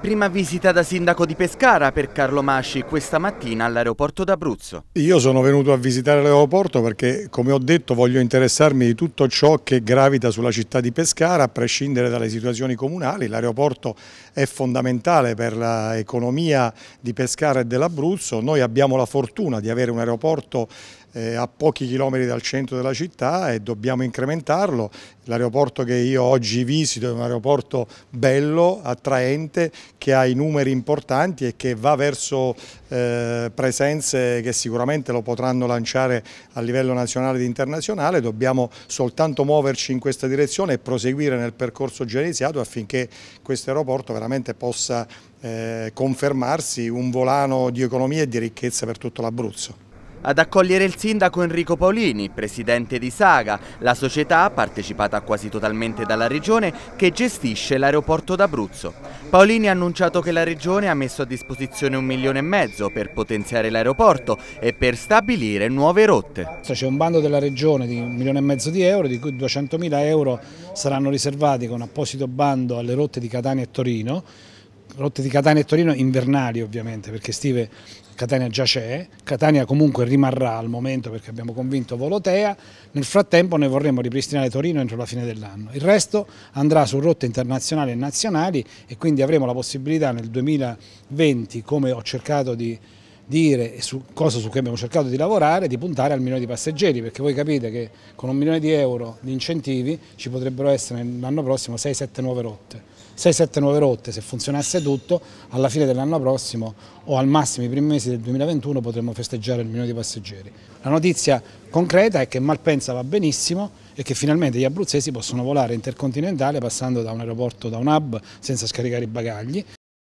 Prima visita da sindaco di Pescara per Carlo Masci questa mattina all'aeroporto d'Abruzzo. Io sono venuto a visitare l'aeroporto perché, come ho detto, voglio interessarmi di tutto ciò che gravita sulla città di Pescara, a prescindere dalle situazioni comunali. L'aeroporto è fondamentale per l'economia di Pescara e dell'Abruzzo. Noi abbiamo la fortuna di avere un aeroporto eh, a pochi chilometri dal centro della città e dobbiamo incrementarlo. L'aeroporto che io oggi visito è un aeroporto bello, attraente, che ha i numeri importanti e che va verso eh, presenze che sicuramente lo potranno lanciare a livello nazionale ed internazionale. Dobbiamo soltanto muoverci in questa direzione e proseguire nel percorso già iniziato affinché questo aeroporto veramente possa eh, confermarsi un volano di economia e di ricchezza per tutto l'Abruzzo. Ad accogliere il sindaco Enrico Paolini, presidente di Saga, la società partecipata quasi totalmente dalla regione che gestisce l'aeroporto d'Abruzzo. Paolini ha annunciato che la regione ha messo a disposizione un milione e mezzo per potenziare l'aeroporto e per stabilire nuove rotte. C'è un bando della regione di un milione e mezzo di euro, di cui 200 mila euro saranno riservati con apposito bando alle rotte di Catania e Torino rotte di Catania e Torino invernali ovviamente, perché estive Catania già c'è, Catania comunque rimarrà al momento perché abbiamo convinto Volotea, nel frattempo noi vorremmo ripristinare Torino entro la fine dell'anno, il resto andrà su rotte internazionali e nazionali e quindi avremo la possibilità nel 2020, come ho cercato di dire su cosa su cui abbiamo cercato di lavorare di puntare al milione di passeggeri perché voi capite che con un milione di euro di incentivi ci potrebbero essere l'anno prossimo 6-7 nuove rotte 6-7 nuove rotte se funzionasse tutto alla fine dell'anno prossimo o al massimo i primi mesi del 2021 potremmo festeggiare il milione di passeggeri la notizia concreta è che Malpensa va benissimo e che finalmente gli abruzzesi possono volare intercontinentale passando da un aeroporto, da un hub senza scaricare i bagagli